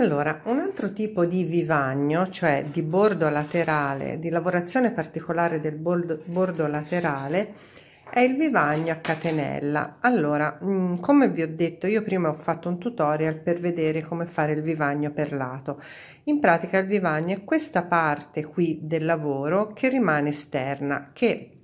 Allora, un altro tipo di vivagno, cioè di bordo laterale, di lavorazione particolare del bordo, bordo laterale, è il vivagno a catenella. Allora, mh, mm, come vi ho detto, io prima ho fatto un tutorial per vedere come fare il vivagno per lato. In pratica il vivagno è questa parte qui del lavoro che rimane esterna, che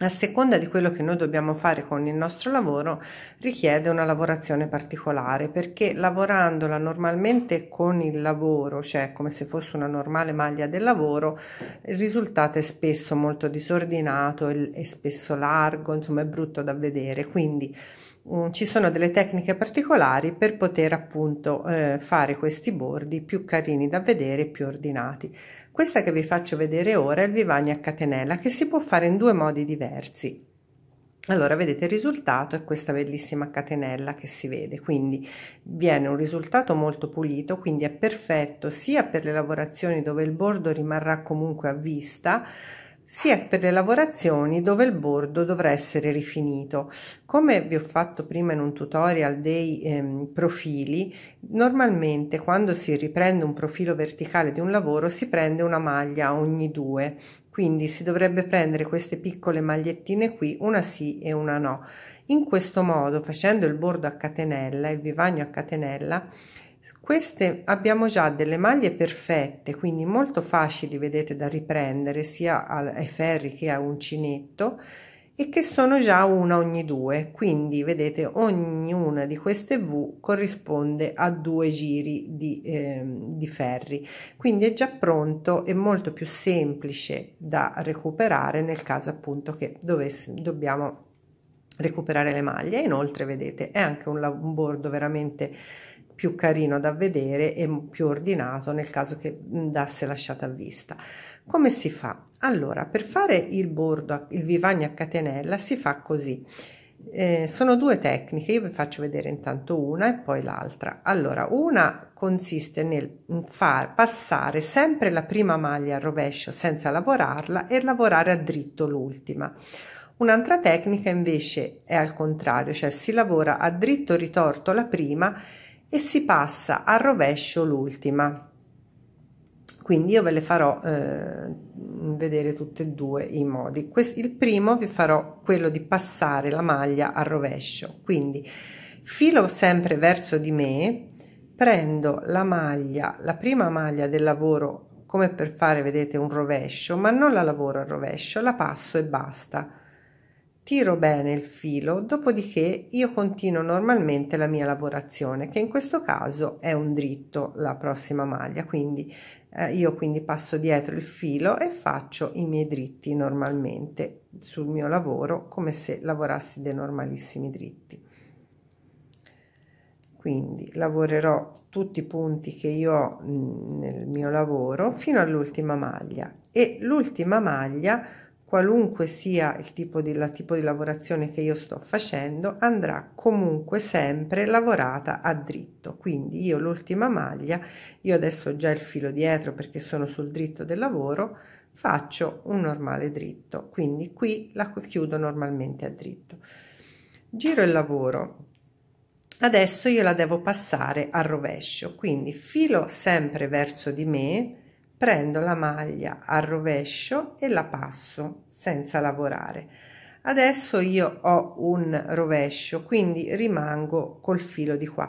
a seconda di quello che noi dobbiamo fare con il nostro lavoro richiede una lavorazione particolare perché lavorandola normalmente con il lavoro cioè come se fosse una normale maglia del lavoro il risultato è spesso molto disordinato è spesso largo insomma è brutto da vedere quindi um, ci sono delle tecniche particolari per poter appunto eh, fare questi bordi più carini da vedere più ordinati questa che vi faccio vedere ora è il vivagno a catenella che si può fare in due modi diversi. Allora vedete il risultato è questa bellissima catenella che si vede, quindi viene un risultato molto pulito, quindi è perfetto sia per le lavorazioni dove il bordo rimarrà comunque a vista, sia per le lavorazioni dove il bordo dovrà essere rifinito. Come vi ho fatto prima in un tutorial dei ehm, profili, normalmente quando si riprende un profilo verticale di un lavoro si prende una maglia ogni due, quindi si dovrebbe prendere queste piccole magliettine qui, una sì e una no. In questo modo, facendo il bordo a catenella, il vivagno a catenella, queste abbiamo già delle maglie perfette, quindi molto facili, vedete, da riprendere sia ai ferri che a uncinetto e che sono già una ogni due, quindi vedete ognuna di queste V corrisponde a due giri di, eh, di ferri, quindi è già pronto e molto più semplice da recuperare nel caso appunto che dovesse, dobbiamo recuperare le maglie. Inoltre vedete è anche un, un bordo veramente più carino da vedere e più ordinato nel caso che andasse lasciato a vista. Come si fa? Allora, per fare il bordo, il vivagno a catenella si fa così. Eh, sono due tecniche, io vi faccio vedere intanto una e poi l'altra. Allora, una consiste nel far passare sempre la prima maglia al rovescio senza lavorarla e lavorare a dritto l'ultima. Un'altra tecnica invece è al contrario, cioè si lavora a dritto ritorto la prima e si passa al rovescio l'ultima quindi io ve le farò eh, vedere tutte e due i modi Questo, il primo vi farò quello di passare la maglia al rovescio quindi filo sempre verso di me prendo la maglia la prima maglia del lavoro come per fare vedete un rovescio ma non la lavoro al rovescio la passo e basta tiro bene il filo, dopodiché io continuo normalmente la mia lavorazione, che in questo caso è un dritto la prossima maglia, quindi eh, io quindi passo dietro il filo e faccio i miei dritti normalmente sul mio lavoro, come se lavorassi dei normalissimi dritti. Quindi lavorerò tutti i punti che io ho mm, nel mio lavoro fino all'ultima maglia e l'ultima maglia qualunque sia il tipo di, la tipo di lavorazione che io sto facendo andrà comunque sempre lavorata a dritto quindi io l'ultima maglia io adesso ho già il filo dietro perché sono sul dritto del lavoro faccio un normale dritto quindi qui la chiudo normalmente a dritto giro il lavoro adesso io la devo passare al rovescio quindi filo sempre verso di me prendo la maglia al rovescio e la passo senza lavorare adesso io ho un rovescio quindi rimango col filo di qua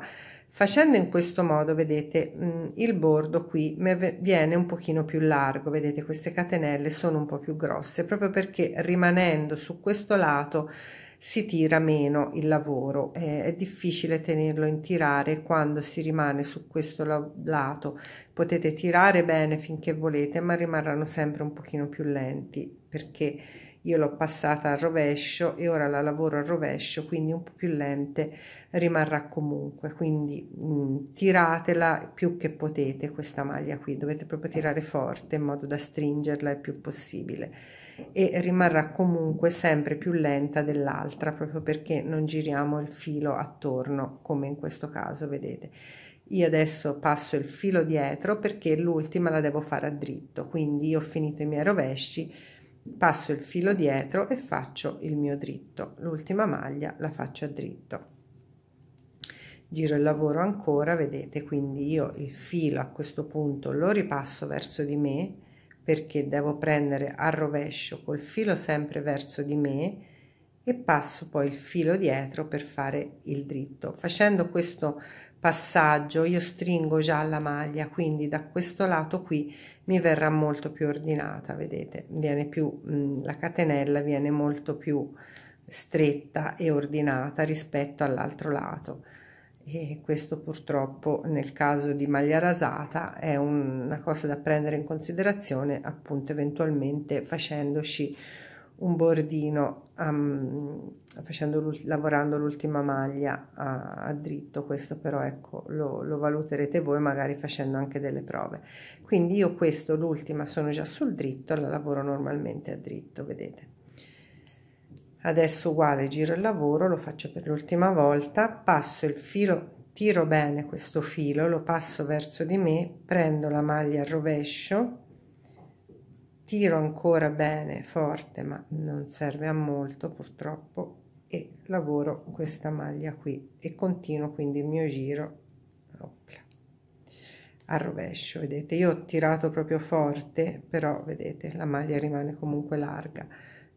facendo in questo modo vedete mm, il bordo qui viene un pochino più largo vedete queste catenelle sono un po più grosse proprio perché rimanendo su questo lato si tira meno il lavoro, eh, è difficile tenerlo in tirare quando si rimane su questo la- lato, potete tirare bene finché volete ma rimarranno sempre un pochino più lenti perché io l'ho passata al rovescio e ora la lavoro al rovescio quindi un po' più lente rimarrà comunque quindi mh, mm, tiratela più che potete questa maglia qui dovete proprio tirare forte in modo da stringerla il più possibile e rimarrà comunque sempre più lenta dell'altra proprio perché non giriamo il filo attorno come in questo caso vedete io adesso passo il filo dietro perché l'ultima la devo fare a dritto quindi io ho finito i miei rovesci passo il filo dietro e faccio il mio dritto l'ultima maglia la faccio a dritto giro il lavoro ancora vedete quindi io il filo a questo punto lo ripasso verso di me perché devo prendere a rovescio col filo sempre verso di me e passo poi il filo dietro per fare il dritto facendo questo passaggio io stringo già la maglia quindi da questo lato qui mi verrà molto più ordinata vedete viene più mm, la catenella viene molto più stretta e ordinata rispetto all'altro lato e questo purtroppo nel caso di maglia rasata è una cosa da prendere in considerazione appunto eventualmente facendoci un bordino um, lavorando l'ultima maglia a, a, dritto questo però ecco lo, lo, valuterete voi magari facendo anche delle prove quindi io questo l'ultima sono già sul dritto la lavoro normalmente a dritto vedete adesso uguale giro il lavoro lo faccio per l'ultima volta passo il filo tiro bene questo filo lo passo verso di me prendo la maglia al rovescio tiro ancora bene forte ma non serve a molto purtroppo e lavoro questa maglia qui e continuo quindi il mio giro opla, al rovescio vedete io ho tirato proprio forte però vedete la maglia rimane comunque larga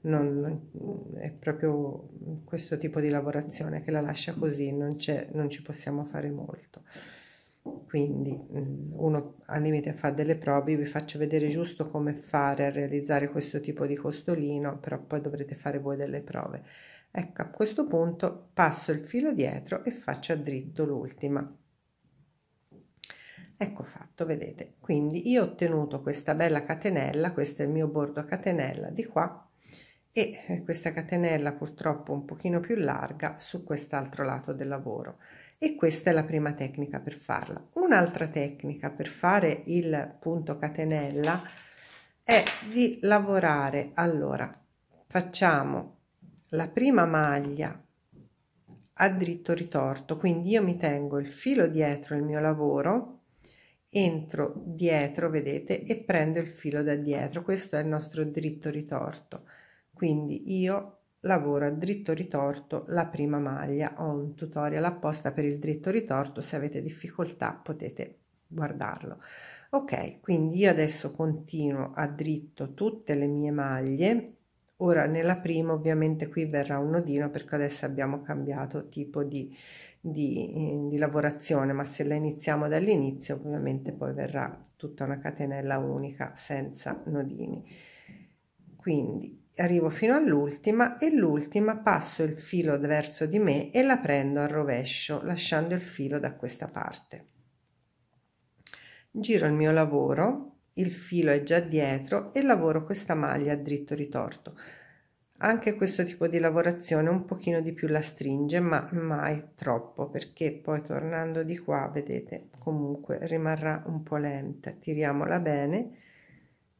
non, è proprio questo tipo di lavorazione che la lascia così, non, non ci possiamo fare molto. Quindi mm, uno al limite fa delle prove, io vi faccio vedere giusto come fare a realizzare questo tipo di costolino, però poi dovrete fare voi delle prove. Ecco, a questo punto passo il filo dietro e faccio a dritto l'ultima. Ecco fatto, vedete. Quindi io ho ottenuto questa bella catenella, questo è il mio bordo catenella di qua e eh, questa catenella purtroppo un pochino più larga su quest'altro lato del lavoro e questa è la prima tecnica per farla un'altra tecnica per fare il punto catenella è di lavorare allora facciamo la prima maglia a dritto ritorto quindi io mi tengo il filo dietro il mio lavoro entro dietro vedete e prendo il filo da dietro questo è il nostro dritto ritorto quindi io lavoro a dritto ritorto la prima maglia ho un tutorial apposta per il dritto ritorto se avete difficoltà potete guardarlo ok quindi io adesso continuo a dritto tutte le mie maglie ora nella prima ovviamente qui verrà un nodino perché adesso abbiamo cambiato tipo di, di, eh, di lavorazione ma se la iniziamo dall'inizio ovviamente poi verrà tutta una catenella unica senza nodini quindi arrivo fino all'ultima e l'ultima passo il filo verso di me e la prendo al rovescio lasciando il filo da questa parte giro il mio lavoro il filo è già dietro e lavoro questa maglia dritto ritorto anche questo tipo di lavorazione un pochino di più la stringe ma mai troppo perché poi tornando di qua vedete comunque rimarrà un po lenta tiriamola bene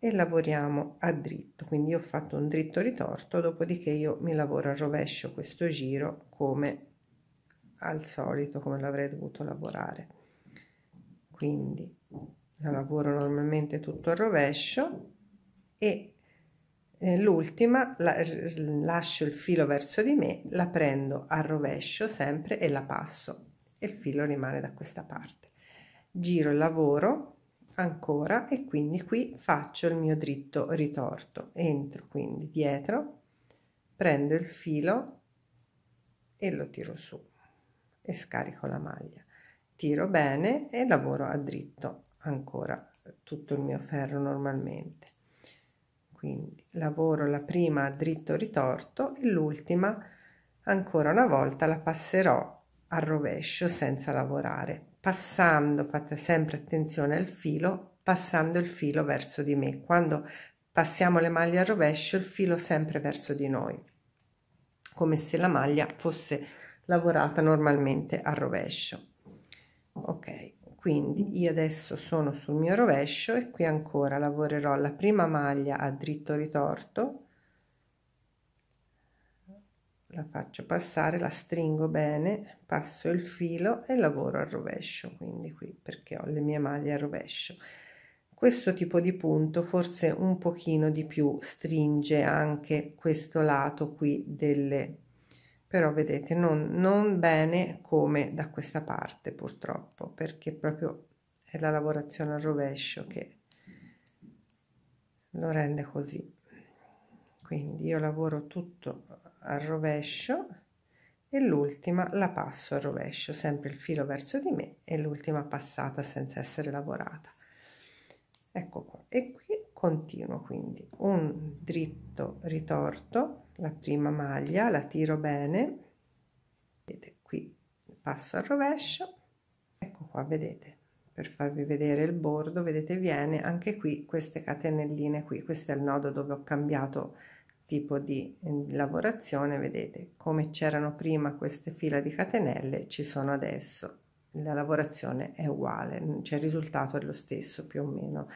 e lavoriamo a dritto quindi ho fatto un dritto ritorto dopodiché io mi lavoro al rovescio questo giro come al solito come l'avrei dovuto lavorare quindi lavoro normalmente tutto al rovescio e eh, l'ultima la, lascio il filo verso di me la prendo a rovescio sempre e la passo e il filo rimane da questa parte giro il lavoro ancora e quindi qui faccio il mio dritto ritorto entro quindi dietro prendo il filo e lo tiro su e scarico la maglia tiro bene e lavoro a dritto ancora tutto il mio ferro normalmente quindi lavoro la prima a dritto ritorto e l'ultima ancora una volta la passerò al rovescio senza lavorare passando fate sempre attenzione al filo passando il filo verso di me quando passiamo le maglie al rovescio il filo sempre verso di noi come se la maglia fosse lavorata normalmente al rovescio ok quindi io adesso sono sul mio rovescio e qui ancora lavorerò la prima maglia a dritto ritorto la faccio passare, la stringo bene, passo il filo e lavoro al rovescio, quindi qui perché ho le mie maglie al rovescio. Questo tipo di punto forse un pochino di più stringe anche questo lato qui delle, però vedete non, non bene come da questa parte purtroppo, perché proprio è la lavorazione al rovescio che lo rende così. Quindi io lavoro tutto al rovescio e l'ultima la passo al rovescio sempre il filo verso di me e l'ultima passata senza essere lavorata ecco qua e qui continuo quindi un dritto ritorto la prima maglia la tiro bene vedete qui passo al rovescio ecco qua vedete per farvi vedere il bordo vedete viene anche qui queste catenelline qui questo è il nodo dove ho cambiato tipo eh, di lavorazione, vedete come c'erano prima queste fila di catenelle, ci sono adesso. La lavorazione è uguale, cioè il risultato è lo stesso più o meno.